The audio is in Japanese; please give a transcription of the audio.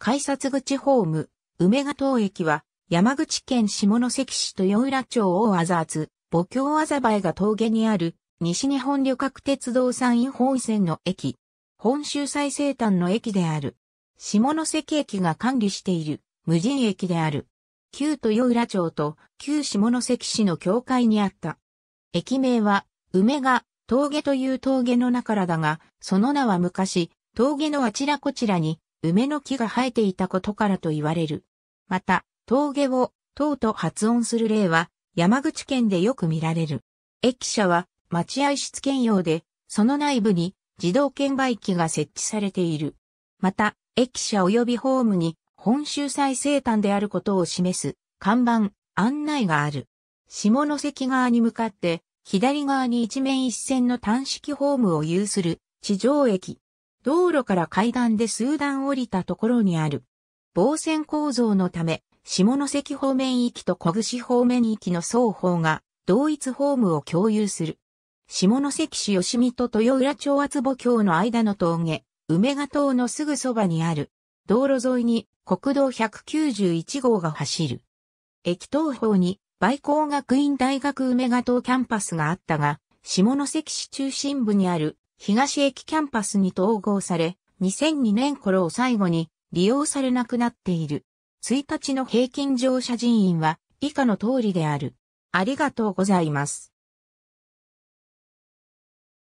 改札口ホーム、梅ヶ島駅は、山口県下関市豊浦町大あざあつ、母京あざばえが峠にある、西日本旅客鉄道山陰本線の駅。本州最西端の駅である。下関駅が管理している、無人駅である。旧豊浦町と旧下関市の境界にあった。駅名は、梅が峠という峠の中らだが、その名は昔、峠のあちらこちらに梅の木が生えていたことからと言われる。また、峠を、塔と発音する例は、山口県でよく見られる。駅舎は、待合室兼用で、その内部に、自動券売機が設置されている。また、駅舎及びホームに、本州最西端であることを示す、看板、案内がある。下関側に向かって、左側に一面一線の単式ホームを有する、地上駅。道路から階段で数段降りたところにある。防線構造のため、下関方面行きと小串方面行きの双方が同一ホームを共有する。下関市吉見と豊浦町厚母郷の間の峠、梅ヶ島のすぐそばにある。道路沿いに国道191号が走る。駅東方に売光学院大学梅ヶ島キャンパスがあったが、下関市中心部にある東駅キャンパスに統合され、2002年頃を最後に利用されなくなっている。1日の平均乗車人員は以下の通りである。ありがとうございます。